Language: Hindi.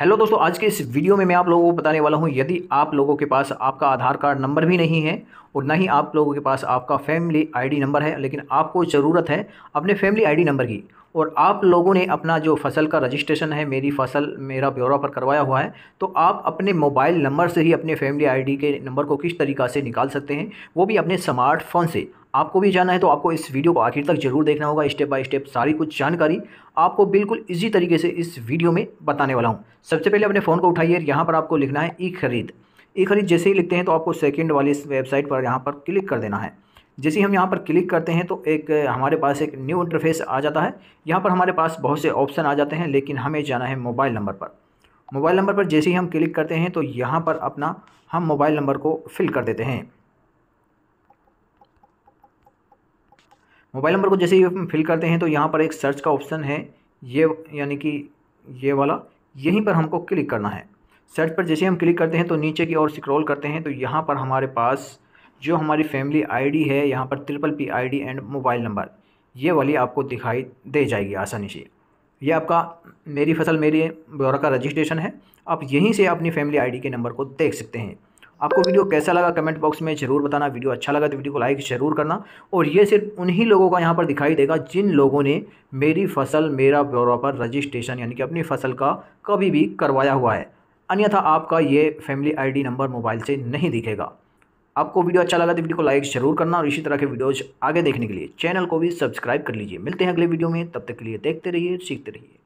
हेलो दोस्तों आज के इस वीडियो में मैं आप लोगों को बताने वाला हूं यदि आप लोगों के पास आपका आधार कार्ड नंबर भी नहीं है और ना ही आप लोगों के पास आपका फैमिली आईडी नंबर है लेकिन आपको ज़रूरत है अपने फैमिली आईडी नंबर की और आप लोगों ने अपना जो फसल का रजिस्ट्रेशन है मेरी फसल मेरा ब्यौरा पर करवाया हुआ है तो आप अपने मोबाइल नंबर से ही अपने फैमिली आईडी के नंबर को किस तरीका से निकाल सकते हैं वो भी अपने स्मार्टफोन से आपको भी जाना है तो आपको इस वीडियो को आखिर तक जरूर देखना होगा स्टेप बाय स्टेप सारी कुछ जानकारी आपको बिल्कुल इजी तरीके से इस वीडियो में बताने वाला हूँ सबसे पहले अपने फ़ोन को उठाइए यहाँ पर आपको लिखना है ई खरीद ई खरीद जैसे ही लिखते हैं तो आपको सेकेंड वाली इस वेबसाइट पर यहाँ पर क्लिक कर देना है जैसे ही हम यहाँ पर क्लिक करते हैं तो एक हमारे पास एक न्यू इंटरफेस आ जाता है यहाँ पर हमारे पास बहुत से ऑप्शन आ जाते हैं लेकिन हमें जाना है मोबाइल नंबर पर मोबाइल नंबर पर जैसे ही हम क्लिक करते हैं तो यहाँ पर अपना हम मोबाइल नंबर को फिल कर देते हैं मोबाइल नंबर को जैसे ही फिल करते हैं तो यहाँ पर एक सर्च का ऑप्शन है ये यानी कि ये वाला यहीं पर हमको क्लिक करना है सर्च पर जैसे हम क्लिक करते हैं तो नीचे की ओर स्क्रॉल करते हैं तो यहाँ पर हमारे पास जो हमारी फैमिली आईडी है यहाँ पर triple P ID and mobile number ये वाली आपको दिखाई दे जाएगी आसानी से ये आपका मेरी फसल मेरी ब्यौरा का रजिस्ट्रेशन है आप यहीं से अपनी फैमिली आईडी के नंबर को देख सकते हैं आपको वीडियो कैसा लगा कमेंट बॉक्स में जरूर बताना वीडियो अच्छा लगा तो वीडियो को लाइक जरूर करना और ये सिर्फ उन्हीं लोगों का यहाँ पर दिखाई देगा जिन लोगों ने मेरी फसल मेरा ब्यौरा पर रजिस्ट्रेशन यानी कि अपनी फसल का कभी भी करवाया हुआ है अन्यथा आपका ये फैमिली आई नंबर मोबाइल से नहीं दिखेगा आपको वीडियो अच्छा लगा तो वीडियो को लाइक जरूर करना और इसी तरह के वीडियोज आगे देखने के लिए चैनल को भी सब्सक्राइब कर लीजिए मिलते हैं अगले वीडियो में तब तक के लिए देखते रहिए सीखते रहिए